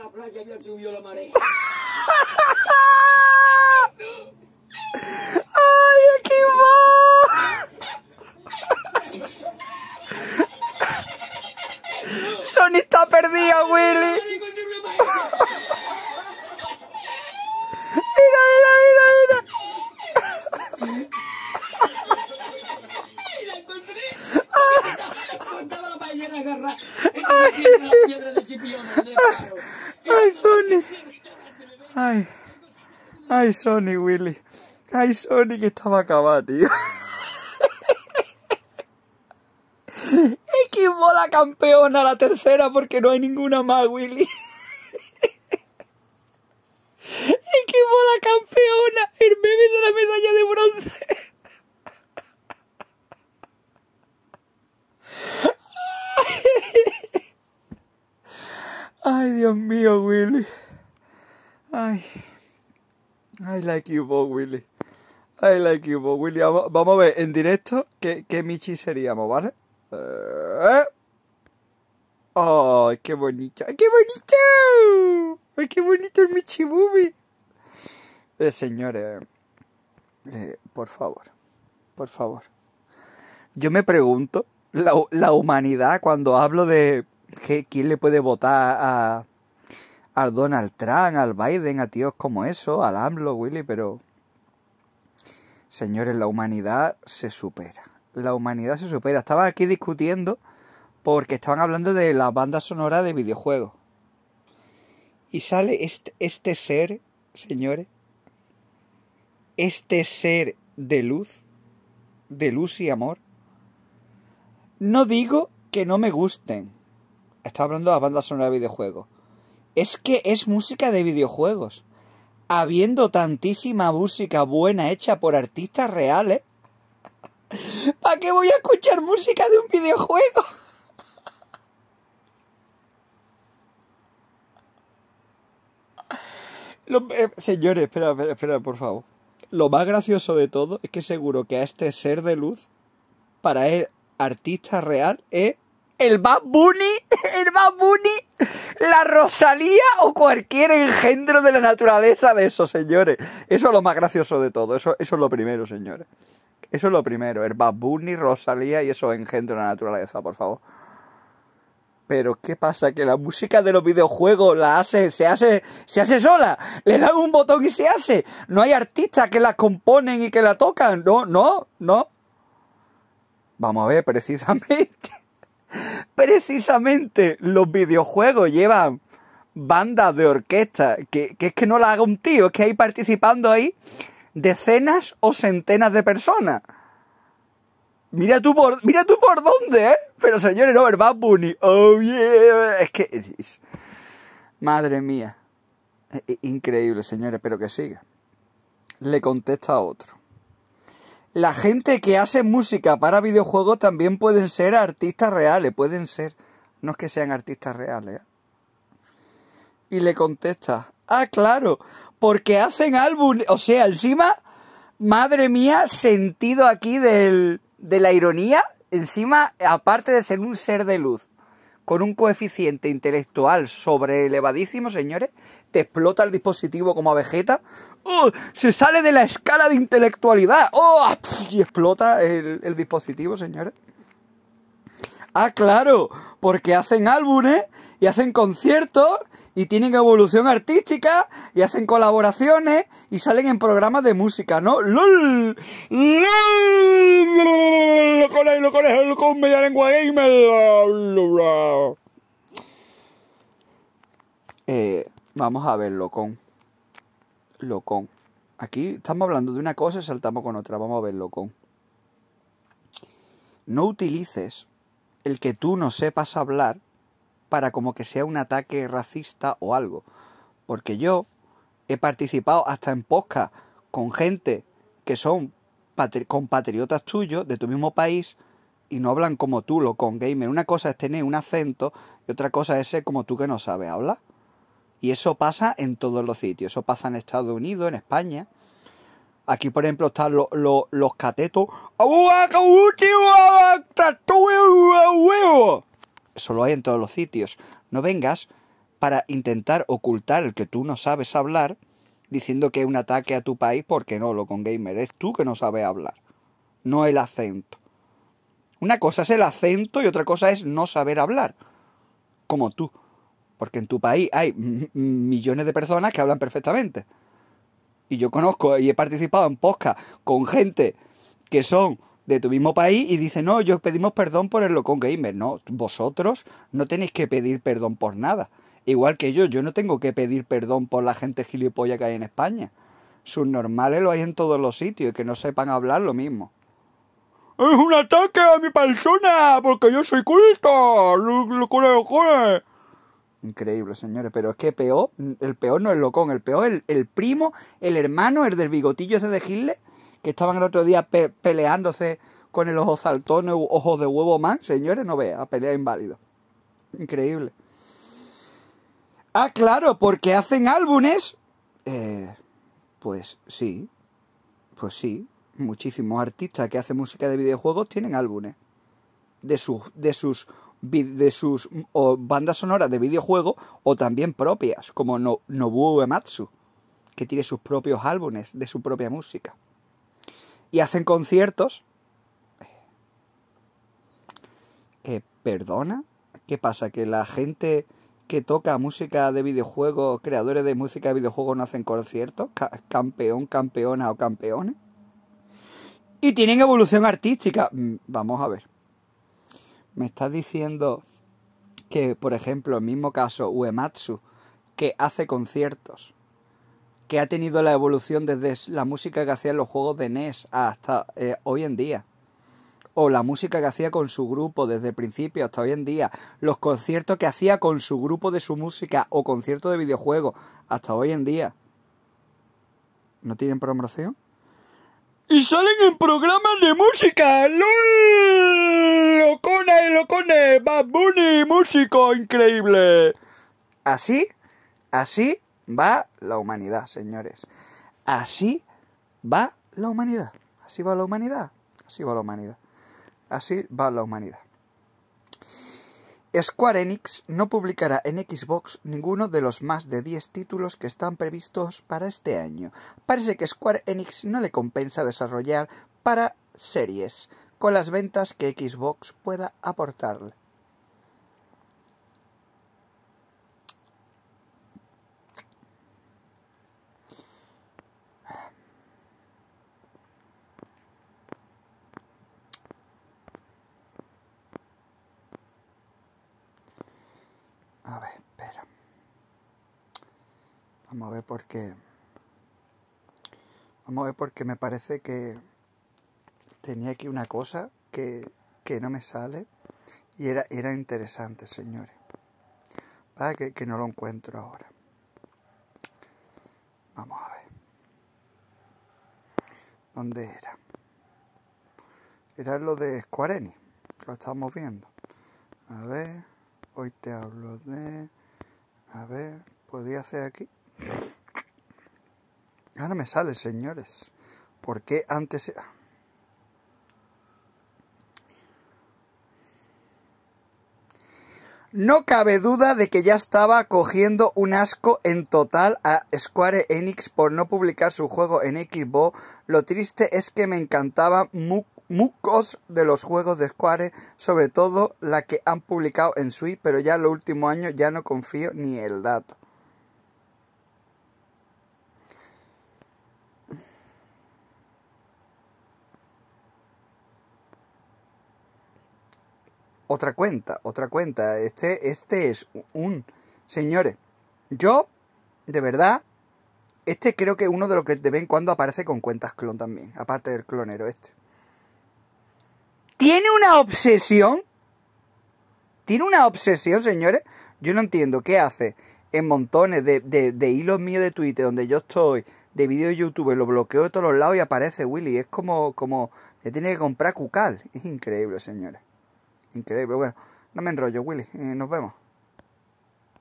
la playa había subió la marea. ¡Ay, aquí va! Sony está perdida, Willy. Ay, Sony, Willy. Ay, Sony, que estaba acabado. tío. la campeona, la tercera, porque no hay ninguna más, Willy. Equipo la campeona, el bebé de la medalla de bronce. Ay, Dios mío, Willy. I like you, both, Willy. I like you, Willy. Vamos, a ver en directo qué, Michi seríamos, ¿vale? Eh. ¡Ay, qué bonito! ¡Qué bonito! ¡Ay, qué bonito el Michi Bubi! Eh, señores, eh, por favor, por favor. Yo me pregunto, la, humanidad, cuando hablo de quién le puede votar a, al Donald Trump, al Biden, a tíos como eso, al AMLO, Willy, pero... Señores, la humanidad se supera. La humanidad se supera. Estaba aquí discutiendo porque estaban hablando de la banda sonora de videojuegos. Y sale este, este, ser, señores, este ser de luz, de luz y amor. No digo que no me gusten. Está hablando de las bandas sonoras de videojuegos es que es música de videojuegos. Habiendo tantísima música buena hecha por artistas reales, ¿para qué voy a escuchar música de un videojuego? Eh, señores, espera, espera, espera, por favor. Lo más gracioso de todo es que seguro que a este ser de luz, para él, artista real, es el Bad Bunny, el Bad Bunny, la Rosalía o cualquier engendro de la naturaleza de esos señores. Eso es lo más gracioso de todo, eso, eso es lo primero, señores. Eso es lo primero, el Bad Bunny, Rosalía y esos engendros de la naturaleza, por favor. Pero ¿qué pasa? Que la música de los videojuegos la hace, se hace, se hace sola. Le dan un botón y se hace. No hay artistas que la componen y que la tocan. No, no, no. Vamos a ver, precisamente. Precisamente los videojuegos llevan bandas de orquesta, que, que es que no la haga un tío, es que hay participando ahí decenas o centenas de personas. Mira tú por, mira tú por dónde, ¿eh? Pero señores, el Bad Bunny, oh es que... madre mía. Increíble, señores, pero que siga. Le contesta a otro la gente que hace música para videojuegos también pueden ser artistas reales, pueden ser, no es que sean artistas reales. ¿eh? Y le contesta, ah, claro, porque hacen álbum, o sea, encima, madre mía, sentido aquí del, de la ironía, encima, aparte de ser un ser de luz, con un coeficiente intelectual sobre elevadísimo, señores, te explota el dispositivo como a Vegeta, ¡Uh! Se sale de la escala de intelectualidad. ¡Oh! Ah, y explota el, dispositivo, señores. Ah, claro, porque hacen álbumes y hacen conciertos y tienen evolución artística y hacen colaboraciones y salen en programas de música, ¿no? ¡Lol! Eh, vamos a verlo con locón. Aquí estamos hablando de una cosa y saltamos con otra. Vamos a ver locón. No utilices el que tú no sepas hablar para como que sea un ataque racista o algo. Porque yo he participado hasta en Posca con gente que son compatriotas tuyos de tu mismo país y no hablan como tú, locón gamer. Una cosa es tener un acento y otra cosa es ser como tú que no sabes hablar. Y eso pasa en todos los sitios. Eso pasa en Estados Unidos, en España. Aquí, por ejemplo, están los, los, los catetos. Ah, ah, ah, eso lo hay en todos los sitios. No vengas para intentar ocultar el que tú no sabes hablar diciendo que es un ataque a tu país porque no, lo con gamer. Es tú que no sabes hablar, no el acento. Una cosa es el acento y otra cosa es no saber hablar, como tú. Porque en tu país hay millones de personas que hablan perfectamente. Y yo conozco y he participado en Posca con gente que son de tu mismo país y dicen, no, yo pedimos perdón por el locón gamer. No, vosotros no tenéis que pedir perdón por nada. Igual que yo, yo no tengo que pedir perdón por la gente gilipollas que hay en España. Sus normales lo hay en todos los sitios y que no sepan hablar lo mismo. ¡Es un ataque a mi persona! Porque yo soy culto. Lo, lo, Increíble, señores. Pero es que peor, el peor no es Locón, el peor el, el primo, el hermano, el del bigotillo ese de Hitler, que estaban el otro día peleándose con el ojo saltón, ojos de huevo man. Señores, no vea, pelea inválido. Increíble. Ah, claro, porque hacen álbumes. Eh, pues sí, pues sí. Muchísimos artistas que hacen música de videojuegos tienen álbumes. De sus, de sus de sus bandas sonoras de videojuego o también propias, como no, Nobuo Uematsu, que tiene sus propios álbumes de su propia música. Y hacen conciertos. Eh, eh, ¿Perdona? ¿Qué pasa? ¿Que la gente que toca música de videojuegos, creadores de música de videojuegos, no hacen conciertos? ¿Campeón, campeona o campeones? Y tienen evolución artística. Mm, vamos a ver me estás diciendo que, por ejemplo, el mismo caso Uematsu, que hace conciertos, que ha tenido la evolución desde la música que hacía en los juegos de NES hasta eh, hoy en día, o la música que hacía con su grupo desde el principio hasta hoy en día, los conciertos que hacía con su grupo de su música o conciertos de videojuegos hasta hoy en día, ¿no tienen promoción? Y salen en programas de música. ¡Locone, locone! ¡Bad músico increíble! Así, así va la humanidad, señores. Así va la humanidad. Así va la humanidad. Así va la humanidad. Así va la humanidad. Square Enix no publicará en Xbox ninguno de los más de 10 títulos que están previstos para este año. Parece que Square Enix no le compensa desarrollar para series con las ventas que Xbox pueda aportarle. A ver, espera. Vamos a ver por qué. Vamos a ver porque me parece que tenía aquí una cosa que, no me sale y era, era interesante, señores. Para que, no lo encuentro ahora. Vamos a ver. ¿Dónde era? Era lo de Squareni. lo estamos viendo. A ver, hoy te hablo de... A ver, ¿podía hacer aquí? Ah, no me sale, señores. ¿Por qué antes... No cabe duda de que ya estaba cogiendo un asco en total a Square Enix por no publicar su juego en Xbox. Lo triste es que me encantaban mucos de los juegos de Square, sobre todo la que han publicado en Switch, pero ya en los últimos años ya no confío ni el dato. otra cuenta, otra cuenta. Este, este es un... Señores, yo, de verdad, este creo que es uno de los que de vez en cuando aparece con cuentas clon también, aparte del clonero este. Tiene una obsesión. Tiene una obsesión, señores. Yo no entiendo qué hace en montones de, hilos míos de Twitter donde yo estoy, de vídeos de YouTube, lo bloqueo de todos los lados y aparece Willy. Es como, como, tiene que comprar cucal. Es increíble, señores. Increíble. Bueno, no me enrollo, Willy. Eh, nos vemos.